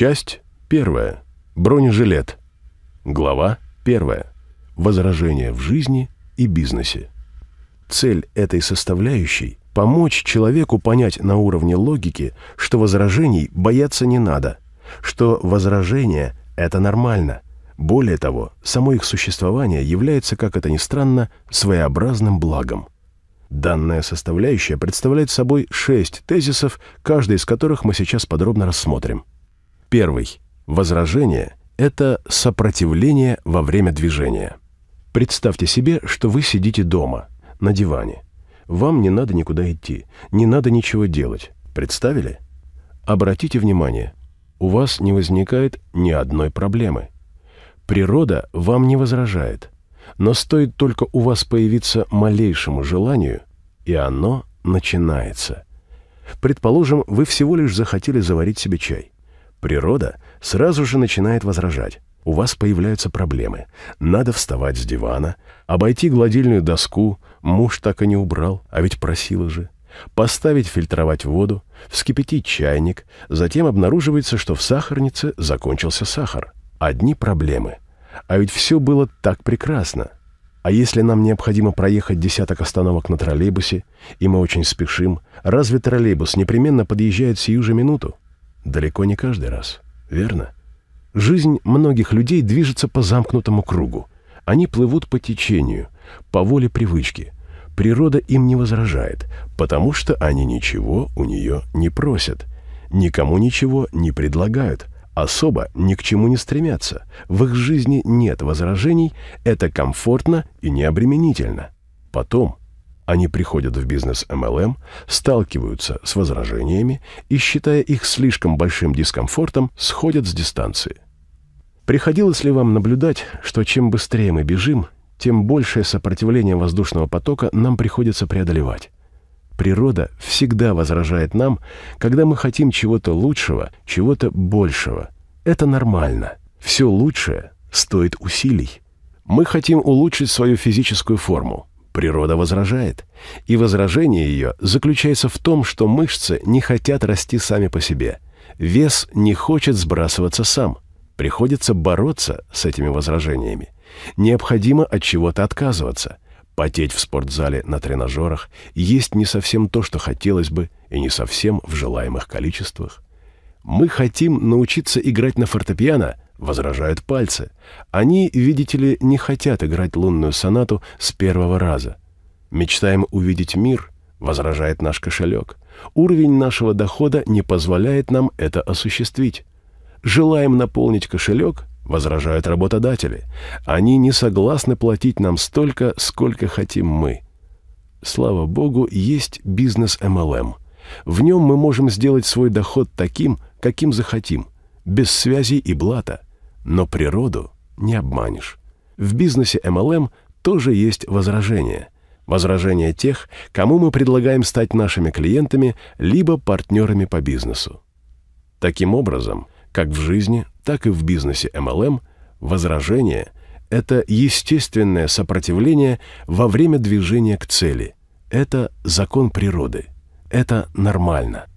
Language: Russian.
Часть первая. Бронежилет. Глава первая. Возражения в жизни и бизнесе. Цель этой составляющей – помочь человеку понять на уровне логики, что возражений бояться не надо, что возражения – это нормально. Более того, само их существование является, как это ни странно, своеобразным благом. Данная составляющая представляет собой шесть тезисов, каждый из которых мы сейчас подробно рассмотрим. Первый. Возражение – это сопротивление во время движения. Представьте себе, что вы сидите дома, на диване. Вам не надо никуда идти, не надо ничего делать. Представили? Обратите внимание, у вас не возникает ни одной проблемы. Природа вам не возражает, но стоит только у вас появиться малейшему желанию, и оно начинается. Предположим, вы всего лишь захотели заварить себе чай. Природа сразу же начинает возражать. У вас появляются проблемы. Надо вставать с дивана, обойти гладильную доску, муж так и не убрал, а ведь просила же. Поставить фильтровать воду, вскипятить чайник, затем обнаруживается, что в сахарнице закончился сахар. Одни проблемы. А ведь все было так прекрасно. А если нам необходимо проехать десяток остановок на троллейбусе, и мы очень спешим, разве троллейбус непременно подъезжает сию же минуту? далеко не каждый раз, верно? Жизнь многих людей движется по замкнутому кругу. Они плывут по течению, по воле привычки. Природа им не возражает, потому что они ничего у нее не просят, никому ничего не предлагают, особо ни к чему не стремятся. В их жизни нет возражений, это комфортно и необременительно. Потом – они приходят в бизнес MLM, сталкиваются с возражениями и, считая их слишком большим дискомфортом, сходят с дистанции. Приходилось ли вам наблюдать, что чем быстрее мы бежим, тем большее сопротивление воздушного потока нам приходится преодолевать? Природа всегда возражает нам, когда мы хотим чего-то лучшего, чего-то большего. Это нормально. Все лучшее стоит усилий. Мы хотим улучшить свою физическую форму, Природа возражает. И возражение ее заключается в том, что мышцы не хотят расти сами по себе. Вес не хочет сбрасываться сам. Приходится бороться с этими возражениями. Необходимо от чего-то отказываться. Потеть в спортзале на тренажерах есть не совсем то, что хотелось бы, и не совсем в желаемых количествах. Мы хотим научиться играть на фортепиано, Возражают пальцы. Они, видите ли, не хотят играть лунную сонату с первого раза. Мечтаем увидеть мир, возражает наш кошелек. Уровень нашего дохода не позволяет нам это осуществить. Желаем наполнить кошелек, возражают работодатели. Они не согласны платить нам столько, сколько хотим мы. Слава богу, есть бизнес MLM. В нем мы можем сделать свой доход таким, каким захотим, без связей и блата – но природу не обманешь. В бизнесе MLM тоже есть возражения. Возражения тех, кому мы предлагаем стать нашими клиентами либо партнерами по бизнесу. Таким образом, как в жизни, так и в бизнесе MLM, возражение – это естественное сопротивление во время движения к цели. Это закон природы. Это нормально.